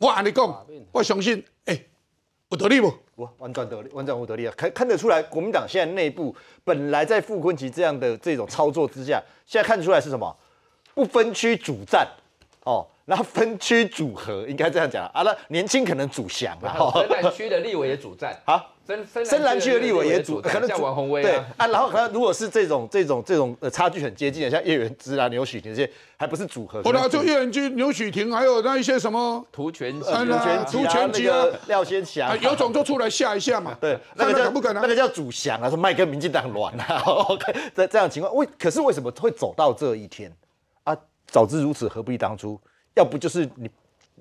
我按你讲，我相信，哎，有道理不？我完全得理，完全有道理啊！看看得出来，国民党现在内部本来在傅昆萁这样的这种操作之下，现在看出来是什么？不分区主战，哦。然后分区组合应该这样讲啊，那年轻可能主降了，哈，深蓝区的立委也主战，好，深深蓝区的立委也主，可能像王宏威，对啊，然后可能如果是这种这种这种呃差距很接近的，像叶元之啊、牛许庭这些，还不是组合，后来就叶元之、牛许庭，还有那一些什么涂全、涂全、涂全基啊、廖先强，有种就出来吓一吓嘛，对，那个叫不可能，那个叫主翔啊，说麦跟民进党乱啊，OK，这这样情况，为可是为什么会走到这一天啊？早知如此，何必当初？要不就是你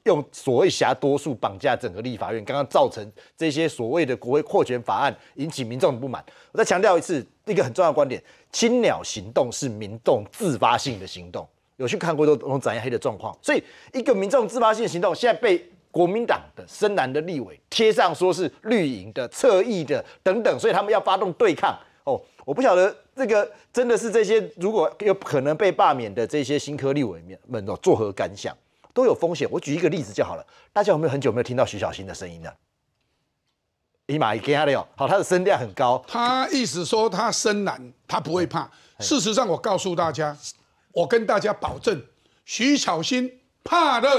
用所谓侠多数绑架整个立法院，刚刚造成这些所谓的国会扩权法案引起民众的不满。我再强调一次一个很重要的观点：青鸟行动是民众自发性的行动，有去看过都都展怎黑的状况。所以一个民众自发性行动，现在被国民党的深蓝的立委贴上说是绿营的侧翼的等等，所以他们要发动对抗。我不晓得这个真的是这些如果有可能被罢免的这些新科立委们们哦作何感想？都有风险。我举一个例子就好了。大家有没有很久没有听到徐小新的声音了？给他的哦，好，他的声量很高。他意思说他声男，他不会怕。事实上，我告诉大家，我跟大家保证，徐小新怕的。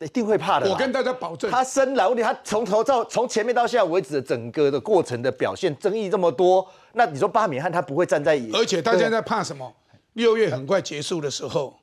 一定会怕的。我跟大家保证，他生老你他从头到从前面到现在为止的整个的过程的表现，争议这么多，那你说巴米汉他不会站在？而且大家在怕什么？六月很快结束的时候，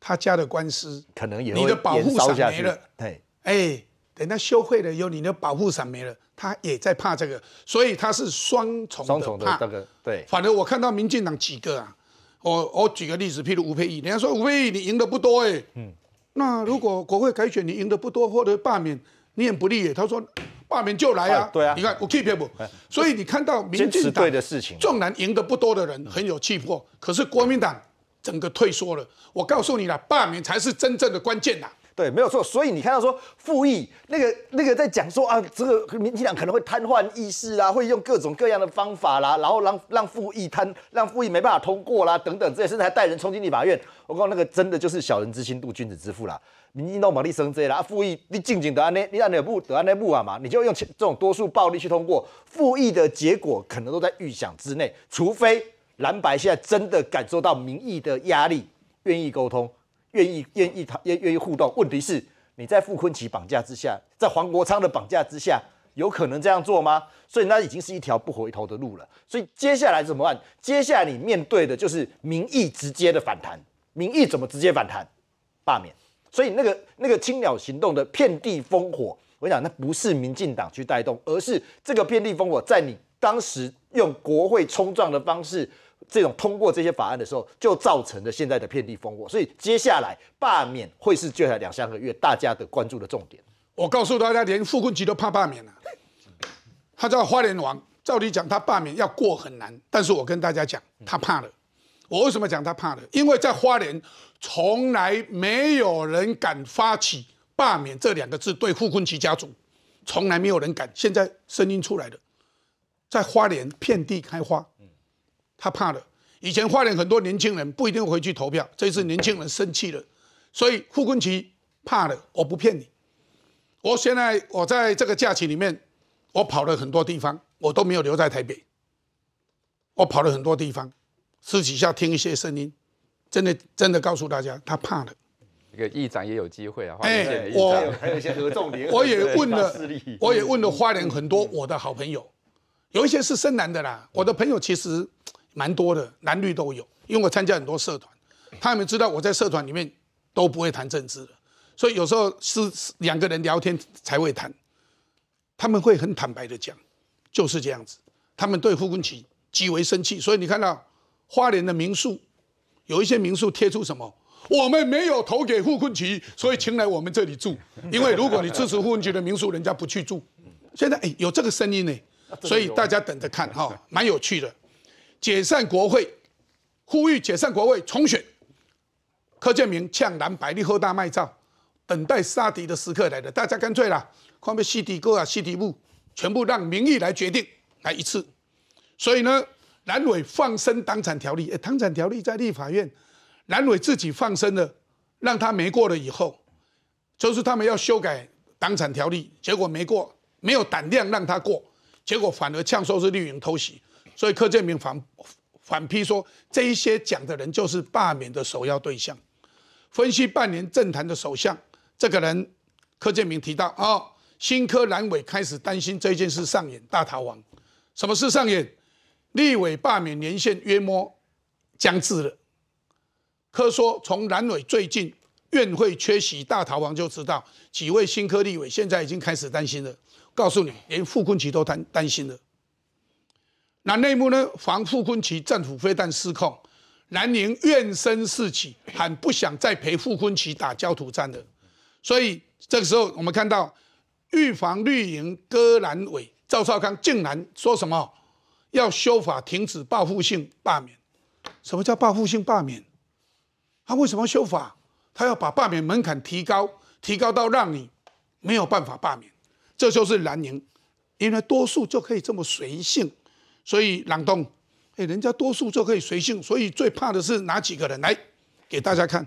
他家的官司可能也你的保护伞没了。对，哎，等他修会了，有你的保护伞没了，他也在怕这个，所以他是双重双重的个对，反而我看到民进党几个啊，我我举个例子，譬如吴佩仪，人家说吴佩仪你赢的不多哎，嗯。那如果国会改选你赢得不多，或者罢免，你很不利耶。他说，罢免就来啊。对啊，你看我 keep 不？所以你看到民进党的事情，纵然赢得不多的人很有气魄，可是国民党整个退缩了。我告诉你了，罢免才是真正的关键呐。对，没有错。所以你看到说复议那个那个在讲说啊，这个民进党可能会瘫痪议事啦，会用各种各样的方法啦，然后让让复议瘫，让复议没办法通过啦，等等这些，甚至还带人冲进立法院。我讲那个真的就是小人之心度君子之腹啦。民进党马立生这啦，复议你静仅得内，你让你不得安内不啊嘛，你就用这种多数暴力去通过复议的结果，可能都在预想之内。除非蓝白现在真的感受到民意的压力，愿意沟通。愿意愿意谈也愿意互动，问题是你在傅昆奇绑架之下，在黄国昌的绑架之下，有可能这样做吗？所以那已经是一条不回头的路了。所以接下来怎么办？接下来你面对的就是民意直接的反弹。民意怎么直接反弹？罢免。所以那个那个青鸟行动的遍地烽火，我讲那不是民进党去带动，而是这个遍地烽火在你当时用国会冲撞的方式。这种通过这些法案的时候，就造成了现在的遍地烽火。所以接下来罢免会是接下来两三个月大家的关注的重点。我告诉大家，连傅昆奇都怕罢免了。他叫花莲王，照理讲他罢免要过很难，但是我跟大家讲，他怕了。我为什么讲他怕了？因为在花莲，从来没有人敢发起罢免这两个字对傅昆奇家族，从来没有人敢。现在声音出来了，在花莲遍地开花。他怕了。以前花莲很多年轻人不一定回去投票，这次年轻人生气了，所以傅昆奇怕了。我不骗你，我现在我在这个假期里面，我跑了很多地方，我都没有留在台北。我跑了很多地方，私底下听一些声音，真的真的告诉大家，他怕了。这个议长也有机会啊，还有我还有一些合纵连。我也问了，我也问了花莲很多我的好朋友，有一些是深南的啦。我的朋友其实。蛮多的，男女都有，因为我参加很多社团，他们知道我在社团里面都不会谈政治的，所以有时候是两个人聊天才会谈，他们会很坦白的讲，就是这样子，他们对傅昆萁极为生气，所以你看到花莲的民宿，有一些民宿贴出什么，我们没有投给傅昆萁，所以请来我们这里住，因为如果你支持傅昆萁的民宿，人家不去住，现在哎有这个声音呢，所以大家等着看哈，蛮有趣的。解散国会，呼吁解散国会重选。柯建明呛蓝白利后大卖照，等待杀敌的时刻来了。大家干脆啦，快被吸敌哥啊吸敌部，全部让民意来决定，来一次。所以呢，蓝委放生党产条例，哎，党产条例在立法院，蓝委自己放生了，让他没过了以后，就是他们要修改党产条例，结果没过，没有胆量让他过，结果反而呛收是绿营偷袭。所以柯建明反反批说，这一些讲的人就是罢免的首要对象。分析半年政坛的首相，这个人，柯建明提到，啊，新科蓝委开始担心这件事上演大逃亡。什么事上演？立委罢免年限约摸将至了。柯说，从蓝委最近院会缺席大逃亡就知道，几位新科立委现在已经开始担心了。告诉你，连傅昆萁都担担心了。那内幕呢？防傅昆萁政府非但失控，南宁怨声四起，喊不想再陪傅昆萁打焦土战了。所以这个时候，我们看到预防绿营戈兰伟赵少康竟然说什么要修法停止报复性罢免。什么叫报复性罢免？他为什么修法？他要把罢免门槛提高，提高到让你没有办法罢免。这就是南宁，因为多数就可以这么随性。所以，朗动，哎，人家多数就可以随性，所以最怕的是哪几个人来给大家看？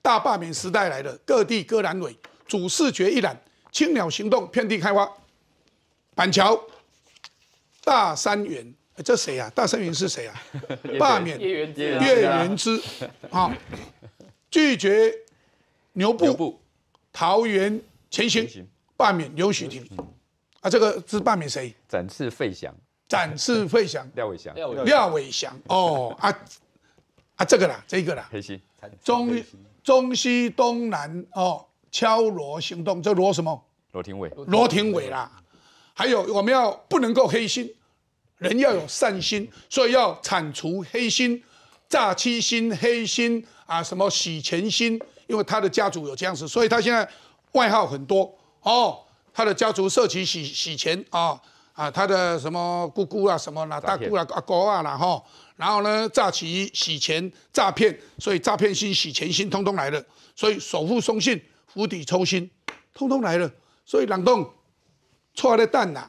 大罢免时代来了，各地割阑尾，主视觉一览，青鸟行动遍地开花。板桥、大三元，哎，这谁啊？大三元是谁啊？罢免叶元之，叶元知，好，拒绝牛布，桃园前行，罢免刘许廷。啊，这个是罢免谁？展翅飞翔。展翅飞翔，廖伟翔，廖伟翔，哦啊啊，这个啦，这个啦，黑心，中中西东南哦，敲锣行动，这锣什么？罗廷伟，罗廷伟啦，还有我们要不能够黑心，人要有善心，所以要铲除黑心，诈欺心、黑心啊，什么洗钱心？因为他的家族有这样子，所以他现在外号很多哦，他的家族涉及洗洗钱啊。啊，他的什么姑姑啊，什么啦，大姑啊，阿哥啊，然后，然后呢，诈欺洗钱诈骗，所以诈骗心、洗钱心通通来了，所以首付松信、釜底抽薪，通通来了，所以冷冻，错的蛋呐。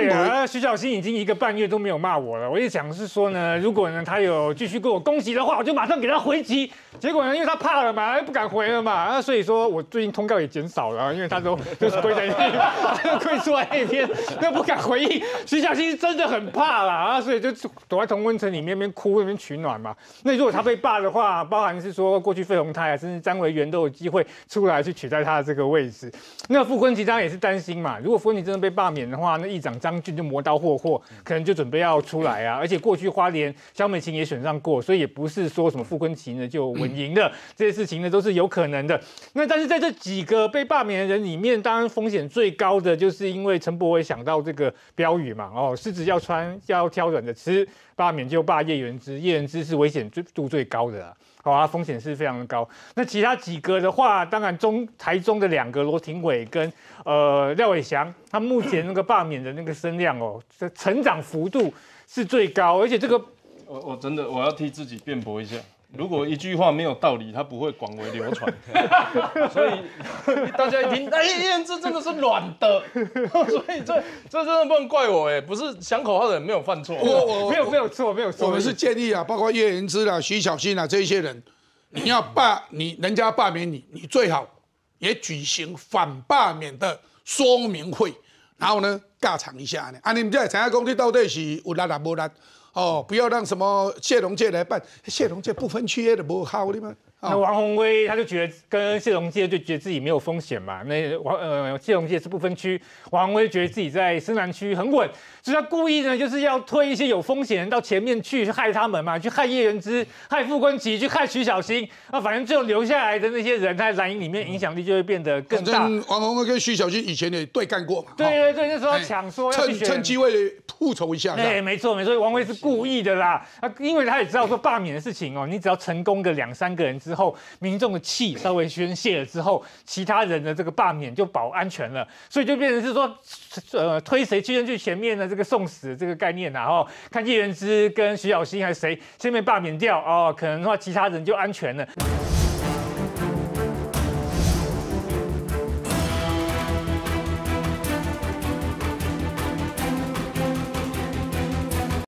对啊，徐小新已经一个半月都没有骂我了。我一想是说呢，如果呢他有继续跟我攻击的话，我就马上给他回击。结果呢，因为他怕了嘛，又不敢回了嘛。啊，所以说我最近通告也减少了，因为他都 就是跪在那，跪出来那边，那不敢回应。徐小新是真的很怕啦，啊，所以就躲在同温层里面边哭那边取暖嘛。那如果他被罢的话，包含是说过去费鸿泰啊，甚至张维元都有机会出来去取代他的这个位置。那傅昆萁他也是担心嘛，如果傅昆萁真的被罢免的话，那议长。张俊就磨刀霍霍，可能就准备要出来啊！而且过去花莲萧美琴也选上过，所以也不是说什么傅昆奇呢就稳赢的，这些事情呢都是有可能的。那但是在这几个被罢免的人里面，当然风险最高的，就是因为陈伯伟想到这个标语嘛，哦，狮子要穿要挑软的吃，罢免就罢叶元之，叶元之是危险度最高的啊。好啊，风险是非常的高。那其他几个的话，当然中台中的两个，罗廷伟跟呃廖伟祥，他目前那个罢免的那个声量哦，这成长幅度是最高，而且这个，我我真的我要替自己辩驳一下。如果一句话没有道理，它不会广为流传。所以大家一听，哎，叶燕之真的是软的，所以这这真的不能怪我哎，不是想口号的人没有犯错，我我没有没有错没有错。我们是建议啊，包括叶云之啦、徐小新啊这一些人，你要罢你人家罢免你，你最好也举行反罢免的说明会，然后呢，尬场一下，呢，啊你们再听下工地到底是有力啊无力？哦，不要让什么谢龙介来办，谢龙介不分区的不好，的吗？那王宏威他就觉得跟谢龙借就觉得自己没有风险嘛。那王呃谢龙借是不分区，王宏威觉得自己在深蓝区很稳，所以他故意呢就是要推一些有风险人到前面去去害他们嘛，去害叶元之，害傅昆杰，去害徐小新。那反正最后留下来的那些人，在蓝营里面影响力就会变得更大。王宏威跟徐小新以前也对干过嘛。对对对，那候说抢说要趁趁机会复仇一下。对，没错没错，王威是故意的啦。啊，因为他也知道说罢免的事情哦，你只要成功个两三个人之。之后，民众的气稍微宣泄了之后，其他人的这个罢免就保安全了，所以就变成是说，呃，推谁去站去前面的这个送死这个概念然哦，看叶元之跟徐小新还是谁先被罢免掉，哦，可能的话，其他人就安全了。